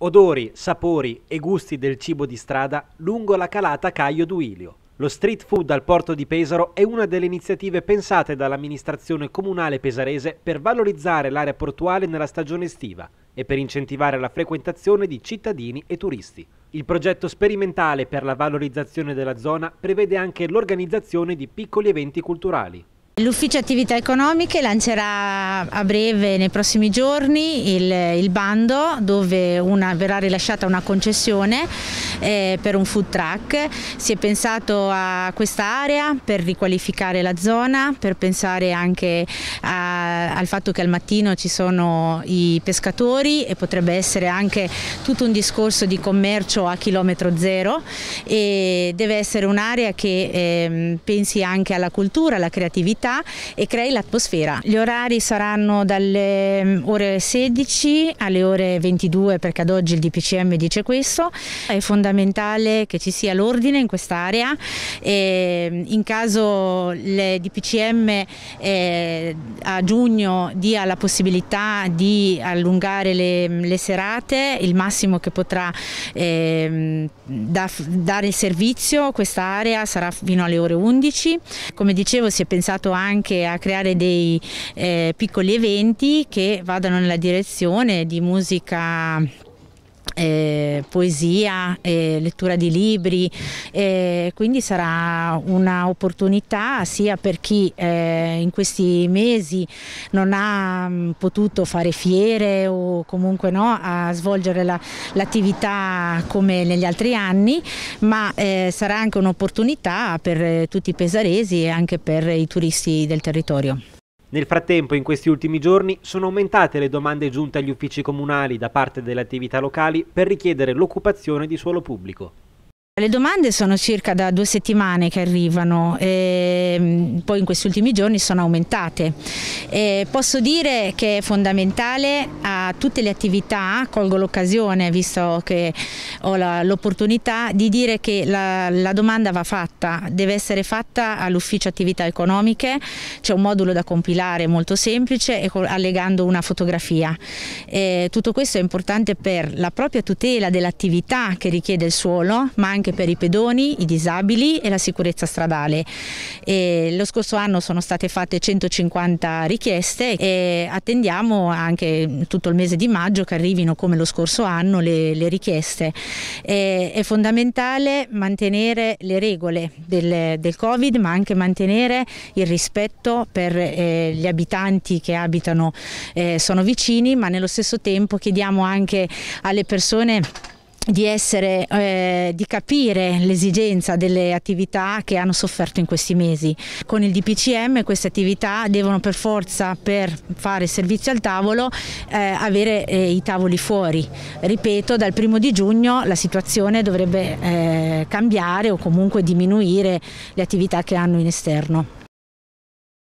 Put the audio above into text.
Odori, sapori e gusti del cibo di strada lungo la calata Caio Duilio. Lo street food al porto di Pesaro è una delle iniziative pensate dall'amministrazione comunale pesarese per valorizzare l'area portuale nella stagione estiva e per incentivare la frequentazione di cittadini e turisti. Il progetto sperimentale per la valorizzazione della zona prevede anche l'organizzazione di piccoli eventi culturali. L'ufficio attività economiche lancerà a breve, nei prossimi giorni, il, il bando dove una, verrà rilasciata una concessione eh, per un food truck. Si è pensato a questa area per riqualificare la zona, per pensare anche a al fatto che al mattino ci sono i pescatori e potrebbe essere anche tutto un discorso di commercio a chilometro zero e deve essere un'area che eh, pensi anche alla cultura, alla creatività e crei l'atmosfera. Gli orari saranno dalle ehm, ore 16 alle ore 22 perché ad oggi il DPCM dice questo, è fondamentale che ci sia l'ordine in quest'area e ehm, in caso le DPCM eh, a giugno giugno dia la possibilità di allungare le, le serate, il massimo che potrà eh, da, dare il servizio, questa area sarà fino alle ore 11. Come dicevo si è pensato anche a creare dei eh, piccoli eventi che vadano nella direzione di musica eh, poesia, eh, lettura di libri, eh, quindi sarà un'opportunità sia per chi eh, in questi mesi non ha mh, mm, potuto fare fiere o comunque no, a svolgere l'attività come negli altri anni, ma eh, sarà anche un'opportunità per eh, tutti i pesaresi e anche per i turisti del territorio. Nel frattempo, in questi ultimi giorni, sono aumentate le domande giunte agli uffici comunali da parte delle attività locali per richiedere l'occupazione di suolo pubblico. Le domande sono circa da due settimane che arrivano, e ehm, poi in questi ultimi giorni sono aumentate. E posso dire che è fondamentale a tutte le attività, colgo l'occasione visto che ho l'opportunità di dire che la, la, domanda va fatta, deve essere fatta all'ufficio attività economiche, c'è un modulo da compilare molto semplice allegando una fotografia. E tutto questo è importante per la propria tutela dell'attività che richiede il suolo, ma anche anche per i pedoni, i disabili e la sicurezza stradale. E lo scorso anno sono state fatte 150 richieste e attendiamo anche tutto il mese di maggio che arrivino come lo scorso anno le, le richieste. E, è fondamentale mantenere le regole del, del, Covid ma anche mantenere il rispetto per eh, gli abitanti che abitano, eh, sono vicini ma nello stesso tempo chiediamo anche alle persone di, essere, eh, di, capire l'esigenza delle attività che hanno sofferto in questi mesi. Con il DPCM queste attività devono per forza per fare servizio al tavolo eh, avere eh, i tavoli fuori. Ripeto, dal primo di giugno la situazione dovrebbe eh, cambiare o comunque diminuire le attività che hanno in esterno.